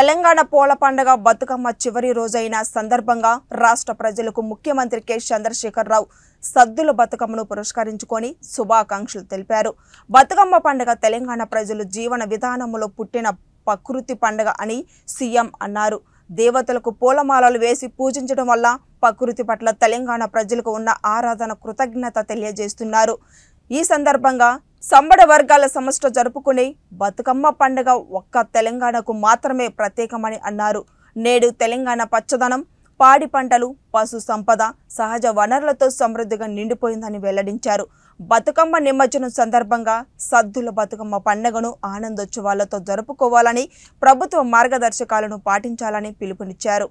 తెలంగాణ పోల పండుగ బతుకమ్మ చివరి రోజైన సందర్భంగా రాష్ట్ర ప్రజలకు ముఖ్యమంత్రి కె చంద్రశేఖరరావు రావు సద్దుల బతుకమ్మను పురస్కరించుకొని శుభాకాంక్షలు తెలిపారు బతుకమ్మ పండుగ తెలంగాణ ప్రజలు జీవన విధానంలో పుట్టిన ప్రకృతి పండుగ అని సీఎం అన్నారు దేవతలకు పూలమాలలు వేసి పూజించడం వల్ల ప్రకృతి పట్ల తెలంగాణ ప్రజలకు ఉన్న ఆరాధన కృతజ్ఞత తెలియజేస్తున్నారు ఈ సందర్భంగా సంబడ వర్గాల సమస్య జరుపుకునే బతుకమ్మ పండుగ ఒక్క తెలంగాణకు మాత్రమే ప్రత్యేకమని అన్నారు నేడు తెలంగాణ పచ్చదనం పాడి పంటలు పశు సంపద సహజ వనరులతో సమృద్ధిగా నిండిపోయిందని వెల్లడించారు బతుకమ్మ నిమజ్జనం సందర్భంగా సద్దుల బతుకమ్మ పండుగను ఆనందోత్సవాలతో జరుపుకోవాలని ప్రభుత్వ మార్గదర్శకాలను పాటించాలని పిలుపునిచ్చారు